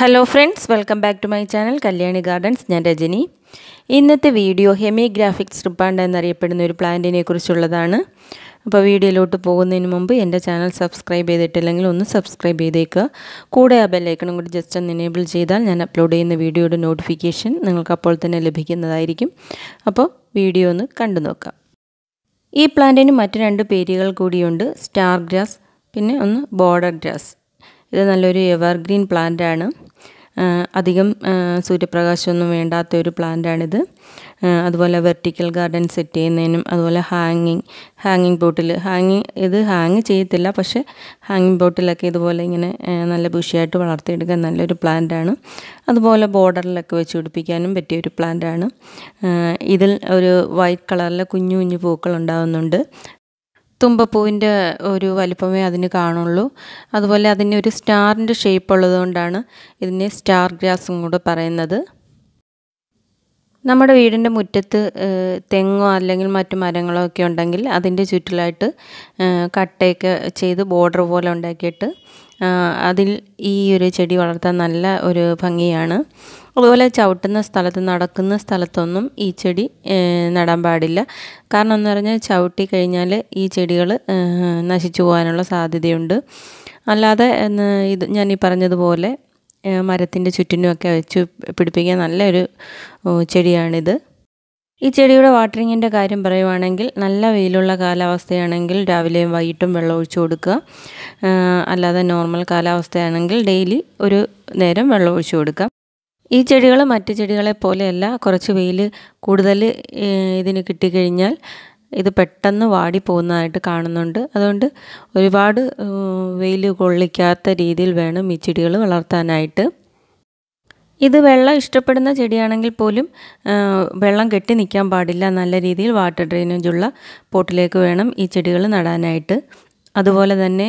hello friends welcome back to my channel Kalyani gardens ഞാൻ രജനി ഇന്നത്തെ video ഹെമിഗ്രാഫിക്സ് റിപ്പാണ്ട് എന്നറിയപ്പെടുന്ന ഒരു പ്ലാന്റിനെ കുറിച്ചുള്ളതാണ് അപ്പോൾ വീഡിയോയിലോട്ട് പോകുന്നതിന് മുമ്പ് എൻ്റെ ചാനൽ സബ്സ്ക്രൈബ് ചെയ്തിട്ടില്ലെങ്കിൽ ഒന്ന് സബ്സ്ക്രൈബ് ചെയ്തേക്കുക കൂടെ ആ ബെല്ലൈക്കണും കൂടി ജസ്റ്റ് ഒന്ന് എനേബിൾ ചെയ്താൽ ഞാൻ അപ്ലോഡ് ചെയ്യുന്ന വീഡിയോയുടെ നോട്ടിഫിക്കേഷൻ നിങ്ങൾക്ക് അപ്പോൾ തന്നെ ലഭിക്കുന്നതായിരിക്കും അപ്പോൾ വീഡിയോ ഒന്ന് കണ്ടു നോക്കാം ഈ പ്ലാന്റിന് മറ്റു രണ്ട് പേരുകൾ കൂടിയുണ്ട് സ്റ്റാർ ഗ്രാസ് പിന്നെ ഒന്ന് ബോർഡർ ഗ്രാസ് ഇത് നല്ലൊരു എവർഗ്രീൻ ആണ് അധികം സൂര്യപ്രകാശമൊന്നും വേണ്ടാത്ത ഒരു ആണിത് അതുപോലെ വെർട്ടിക്കൽ ഗാർഡൻ സെറ്റ് ചെയ്യുന്നതിനും അതുപോലെ ഹാങ്ങിങ് ഹാങ്ങിങ് ബോട്ടിൽ ഹാങ്ങിങ് ഇത് ഹാങ് ചെയ്യത്തില്ല പക്ഷേ ഹാങ്ങിങ് ബോട്ടിലൊക്കെ ഇതുപോലെ ഇങ്ങനെ നല്ല ബുഷിയായിട്ട് വളർത്തിയെടുക്കാൻ നല്ലൊരു പ്ലാന്റ് ആണ് അതുപോലെ ബോർഡറിലൊക്കെ വെച്ച് പിടിപ്പിക്കാനും പറ്റിയ ഒരു ആണ് ഇതിൽ ഒരു വൈറ്റ് കളറിലെ കുഞ്ഞു കുഞ്ഞു പൂക്കൾ ഉണ്ടാകുന്നുണ്ട് തുമ്പപ്പൂവിൻ്റെ ഒരു വലിപ്പമേ അതിന് കാണുള്ളൂ അതുപോലെ അതിന് ഒരു സ്റ്റാറിൻ്റെ ഷേപ്പ് ഉള്ളതുകൊണ്ടാണ് ഇതിനെ സ്റ്റാർ ഗ്രാസും കൂടെ പറയുന്നത് നമ്മുടെ വീടിൻ്റെ മുറ്റത്ത് തെങ്ങോ അല്ലെങ്കിൽ മറ്റു മരങ്ങളോ ഒക്കെ ഉണ്ടെങ്കിൽ അതിൻ്റെ ചുറ്റിലായിട്ട് കട്ടയൊക്കെ ചെയ്ത് ബോർഡർ പോലെ ഉണ്ടാക്കിയിട്ട് അതിൽ ഈ ഒരു ചെടി വളർത്താൻ നല്ല ഒരു ഭംഗിയാണ് അതുപോലെ ചവിട്ടുന്ന സ്ഥലത്ത് നടക്കുന്ന സ്ഥലത്തൊന്നും ഈ ചെടി നടാൻ പാടില്ല കാരണം എന്ന് പറഞ്ഞാൽ ചവിട്ടി കഴിഞ്ഞാൽ ഈ ചെടികൾ നശിച്ചു പോകാനുള്ള സാധ്യതയുണ്ട് അല്ലാതെ ഇത് ഞാൻ ഈ പറഞ്ഞതുപോലെ മരത്തിൻ്റെ ചുറ്റിനുമൊക്കെ വെച്ച് പിടിപ്പിക്കാൻ നല്ലൊരു ചെടിയാണിത് ഈ ചെടിയുടെ വാട്ടറിങ്ങിൻ്റെ കാര്യം പറയുവാണെങ്കിൽ നല്ല വെയിലുള്ള കാലാവസ്ഥയാണെങ്കിൽ രാവിലെയും വൈകിട്ടും വെള്ളം ഒഴിച്ചു കൊടുക്കുക അല്ലാതെ നോർമൽ കാലാവസ്ഥയാണെങ്കിൽ ഡെയിലി ഒരു നേരം വെള്ളം ഒഴിച്ചു കൊടുക്കുക ഈ ചെടികൾ മറ്റ് ചെടികളെ പോലെയല്ല കുറച്ച് വെയിൽ കൂടുതൽ ഇതിന് കിട്ടിക്കഴിഞ്ഞാൽ ഇത് പെട്ടെന്ന് വാടി പോകുന്നതായിട്ട് കാണുന്നുണ്ട് അതുകൊണ്ട് ഒരുപാട് വെയിൽ കൊള്ളിക്കാത്ത രീതിയിൽ വേണം ഈ ചെടികൾ വളർത്താനായിട്ട് ഇത് വെള്ളം ഇഷ്ടപ്പെടുന്ന ചെടിയാണെങ്കിൽ പോലും വെള്ളം കെട്ടി നിൽക്കാൻ പാടില്ല നല്ല രീതിയിൽ വാട്ടർ ഡ്രെയിനേജുള്ള പോട്ടിലേക്ക് വേണം ഈ ചെടികൾ നടാനായിട്ട് അതുപോലെ തന്നെ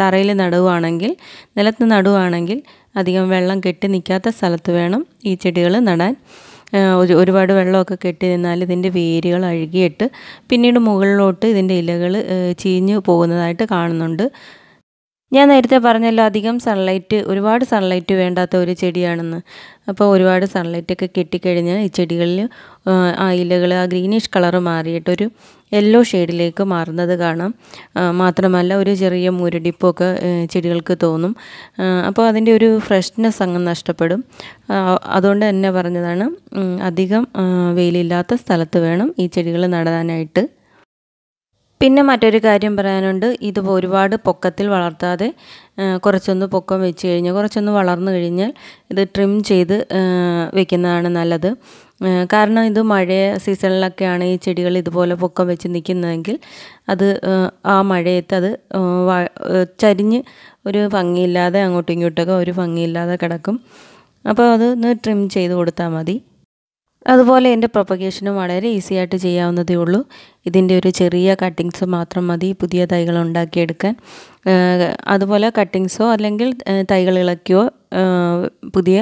തറയിൽ നടുവാണെങ്കിൽ നിലത്ത് നടുവാണെങ്കിൽ അധികം വെള്ളം കെട്ടി നിൽക്കാത്ത സ്ഥലത്ത് വേണം ഈ ചെടികൾ നടാൻ ഒരു ഒരുപാട് വെള്ളമൊക്കെ കെട്ടി നിന്നാൽ ഇതിൻ്റെ വേരുകൾ അഴുകിയിട്ട് പിന്നീട് മുകളിലോട്ട് ഇതിൻ്റെ ഇലകൾ ചീഞ്ഞു പോകുന്നതായിട്ട് കാണുന്നുണ്ട് ഞാൻ നേരത്തെ പറഞ്ഞല്ലോ അധികം സൺലൈറ്റ് ഒരുപാട് സൺലൈറ്റ് വേണ്ടാത്ത ഒരു ചെടിയാണെന്ന് അപ്പോൾ ഒരുപാട് സൺലൈറ്റൊക്കെ കിട്ടിക്കഴിഞ്ഞാൽ ഈ ചെടികളിൽ ആ ഇലകൾ ആ ഗ്രീനിഷ് കളർ മാറിയിട്ടൊരു യെല്ലോ ഷെയ്ഡിലേക്ക് മാറുന്നത് കാണാം മാത്രമല്ല ഒരു ചെറിയ മുരടിപ്പൊക്കെ ചെടികൾക്ക് തോന്നും അപ്പോൾ അതിൻ്റെ ഒരു ഫ്രഷ്നെസ് അങ്ങ് നഷ്ടപ്പെടും അതുകൊണ്ട് തന്നെ പറഞ്ഞതാണ് അധികം വെയിലില്ലാത്ത സ്ഥലത്ത് വേണം ഈ ചെടികൾ നടാനായിട്ട് പിന്നെ മറ്റൊരു കാര്യം പറയാനുണ്ട് ഇത് ഒരുപാട് പൊക്കത്തിൽ വളർത്താതെ കുറച്ചൊന്ന് പൊക്കം വെച്ച് കഴിഞ്ഞാൽ കുറച്ചൊന്ന് വളർന്നു കഴിഞ്ഞാൽ ഇത് ട്രിം ചെയ്ത് വെക്കുന്നതാണ് നല്ലത് കാരണം ഇത് മഴ സീസണിലൊക്കെയാണ് ഈ ചെടികൾ ഇതുപോലെ പൊക്കം വെച്ച് നിൽക്കുന്നതെങ്കിൽ അത് ആ മഴയത്ത് അത് ചരിഞ്ഞ് ഒരു ഭംഗിയില്ലാതെ അങ്ങോട്ടും ഇങ്ങോട്ടൊക്കെ ഒരു ഭംഗിയില്ലാതെ കിടക്കും അപ്പോൾ അതൊന്ന് ട്രിം ചെയ്ത് കൊടുത്താൽ മതി അതുപോലെ എൻ്റെ പ്രൊപ്പഗേഷനും വളരെ ഈസി ആയിട്ട് ചെയ്യാവുന്നതേ ഉള്ളൂ ഇതിൻ്റെ ഒരു ചെറിയ കട്ടിങ്സ് മാത്രം മതി പുതിയ തൈകൾ ഉണ്ടാക്കിയെടുക്കാൻ അതുപോലെ കട്ടിങ്സോ അല്ലെങ്കിൽ തൈകൾ ഇളക്കിയോ പുതിയ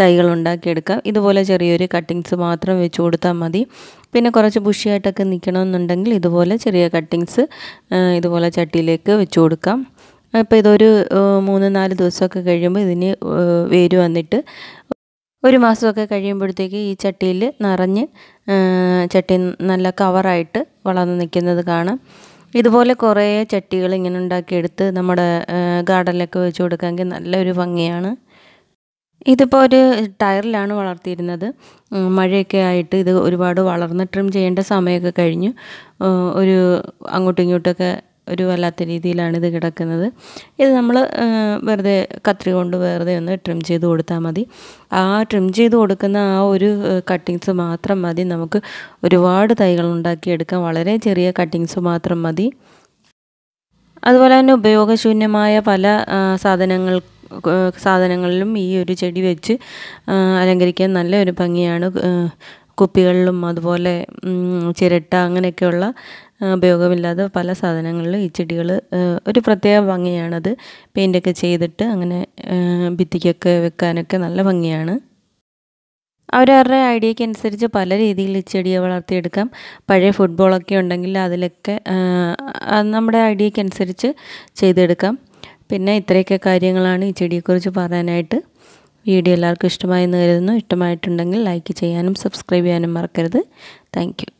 തൈകൾ ഉണ്ടാക്കിയെടുക്കാം ഇതുപോലെ ചെറിയൊരു കട്ടിങ്സ് മാത്രം വെച്ച് കൊടുത്താൽ മതി പിന്നെ കുറച്ച് ബുഷിയായിട്ടൊക്കെ നിൽക്കണമെന്നുണ്ടെങ്കിൽ ഇതുപോലെ ചെറിയ കട്ടിങ്സ് ഇതുപോലെ ചട്ടിയിലേക്ക് വെച്ച് കൊടുക്കാം അപ്പോൾ ഇതൊരു മൂന്ന് നാല് ദിവസമൊക്കെ കഴിയുമ്പോൾ ഇതിന് വേര് വന്നിട്ട് ഒരു മാസമൊക്കെ കഴിയുമ്പോഴത്തേക്ക് ഈ ചട്ടിയിൽ നിറഞ്ഞ് ചട്ടി നല്ല കവറായിട്ട് വളർന്ന് നിൽക്കുന്നത് കാണാം ഇതുപോലെ കുറേ ചട്ടികൾ ഇങ്ങനെ ഉണ്ടാക്കിയെടുത്ത് നമ്മുടെ ഗാർഡനിലൊക്കെ വെച്ച് കൊടുക്കാമെങ്കിൽ നല്ലൊരു ഭംഗിയാണ് ഇതിപ്പോൾ ഒരു ടയറിലാണ് വളർത്തിയിരുന്നത് മഴയൊക്കെ ആയിട്ട് ഇത് ഒരുപാട് വളർന്ന് ട്രിം ചെയ്യേണ്ട സമയമൊക്കെ കഴിഞ്ഞു ഒരു അങ്ങോട്ടും ഇങ്ങോട്ടൊക്കെ ഒരു വല്ലാത്ത രീതിയിലാണ് ഇത് കിടക്കുന്നത് ഇത് നമ്മൾ വെറുതെ കത്രി കൊണ്ട് വെറുതെ ഒന്ന് ട്രിം ചെയ്ത് കൊടുത്താൽ മതി ആ ട്രിം ചെയ്ത് കൊടുക്കുന്ന ആ ഒരു കട്ടിങ്സ് മാത്രം മതി നമുക്ക് ഒരുപാട് തൈകൾ ഉണ്ടാക്കിയെടുക്കാൻ വളരെ ചെറിയ കട്ടിങ്സ് മാത്രം മതി അതുപോലെ തന്നെ ഉപയോഗശൂന്യമായ പല സാധനങ്ങൾ സാധനങ്ങളിലും ഈ ഒരു ചെടി വെച്ച് അലങ്കരിക്കാൻ നല്ലൊരു ഭംഗിയാണ് കുപ്പികളിലും അതുപോലെ ചിരട്ട അങ്ങനെയൊക്കെയുള്ള ഉപയോഗമില്ലാതെ പല സാധനങ്ങളിലും ഈ ചെടികൾ ഒരു പ്രത്യേക ഭംഗിയാണത് പെയിൻ്റൊക്കെ ചെയ്തിട്ട് അങ്ങനെ ഭിത്തിക്കൊക്കെ വെക്കാനൊക്കെ നല്ല ഭംഗിയാണ് അവരവരുടെ ഐഡിയയ്ക്ക് അനുസരിച്ച് പല രീതിയിൽ ഈ ചെടിയെ വളർത്തിയെടുക്കാം പഴയ ഫുട്ബോളൊക്കെ ഉണ്ടെങ്കിൽ അതിലൊക്കെ നമ്മുടെ ഐഡിയയ്ക്ക് അനുസരിച്ച് ചെയ്തെടുക്കാം പിന്നെ ഇത്രയൊക്കെ കാര്യങ്ങളാണ് ഈ ചെടിയെക്കുറിച്ച് പറയാനായിട്ട് വീഡിയോ എല്ലാവർക്കും ഇഷ്ടമായെന്ന് കരുതുന്നു ഇഷ്ടമായിട്ടുണ്ടെങ്കിൽ ലൈക്ക് ചെയ്യാനും സബ്സ്ക്രൈബ് ചെയ്യാനും മറക്കരുത് താങ്ക്